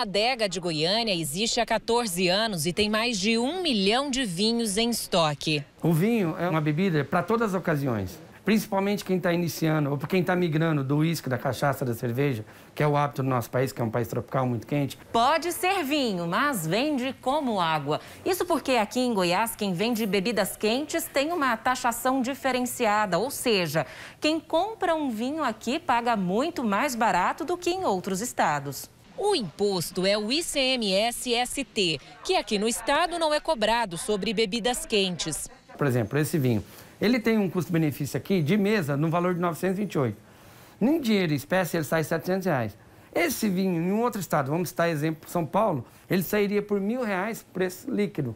A adega de Goiânia existe há 14 anos e tem mais de um milhão de vinhos em estoque. O vinho é uma bebida para todas as ocasiões. Principalmente quem está iniciando ou para quem está migrando do uísque, da cachaça, da cerveja, que é o hábito do nosso país, que é um país tropical muito quente. Pode ser vinho, mas vende como água. Isso porque aqui em Goiás, quem vende bebidas quentes tem uma taxação diferenciada, ou seja, quem compra um vinho aqui paga muito mais barato do que em outros estados. O imposto é o ICMS-ST, que aqui no estado não é cobrado sobre bebidas quentes. Por exemplo, esse vinho, ele tem um custo-benefício aqui de mesa no valor de 928. Nem dinheiro em espécie ele sai 700 reais. Esse vinho em um outro estado, vamos citar exemplo São Paulo, ele sairia por mil reais preço líquido.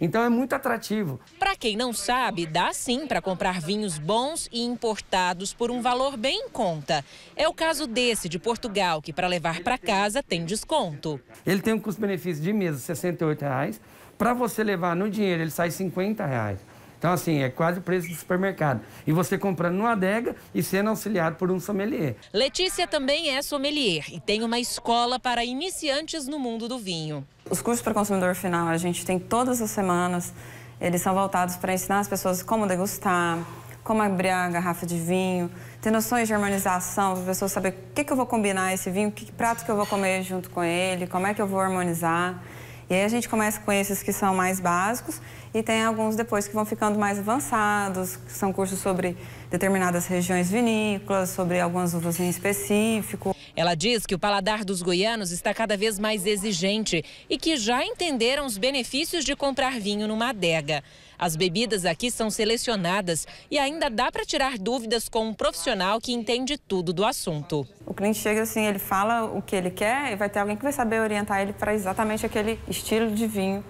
Então é muito atrativo. Para quem não sabe, dá sim para comprar vinhos bons e importados por um valor bem em conta. É o caso desse de Portugal, que para levar para casa tem desconto. Ele tem um custo-benefício de mesa R$ 68,00. Para você levar no dinheiro, ele sai R$ 50,00. Então, assim, é quase o preço do supermercado. E você comprando numa adega e sendo auxiliado por um sommelier. Letícia também é sommelier e tem uma escola para iniciantes no mundo do vinho os cursos para consumidor final, a gente tem todas as semanas, eles são voltados para ensinar as pessoas como degustar, como abrir a garrafa de vinho, ter noções de harmonização, para a pessoa saber o que, que eu vou combinar esse vinho, que prato que eu vou comer junto com ele, como é que eu vou harmonizar. E aí a gente começa com esses que são mais básicos e tem alguns depois que vão ficando mais avançados, que são cursos sobre determinadas regiões vinícolas, sobre algumas uvas em específico. Ela diz que o paladar dos goianos está cada vez mais exigente e que já entenderam os benefícios de comprar vinho numa adega. As bebidas aqui são selecionadas e ainda dá para tirar dúvidas com um profissional que entende tudo do assunto. O cliente chega assim, ele fala o que ele quer e vai ter alguém que vai saber orientar ele para exatamente aquele estilo de vinho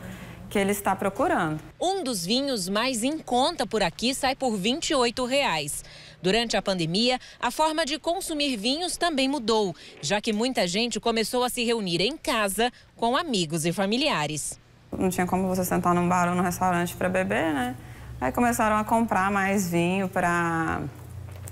que ele está procurando. Um dos vinhos mais em conta por aqui sai por R$ 28 reais. Durante a pandemia, a forma de consumir vinhos também mudou, já que muita gente começou a se reunir em casa com amigos e familiares. Não tinha como você sentar num bar ou num restaurante para beber, né? Aí começaram a comprar mais vinho para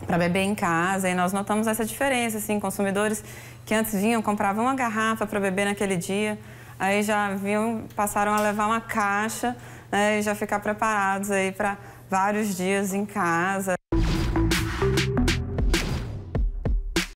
para beber em casa e nós notamos essa diferença assim consumidores que antes vinham compravam uma garrafa para beber naquele dia aí já vinham passaram a levar uma caixa né, e já ficar preparados aí para vários dias em casa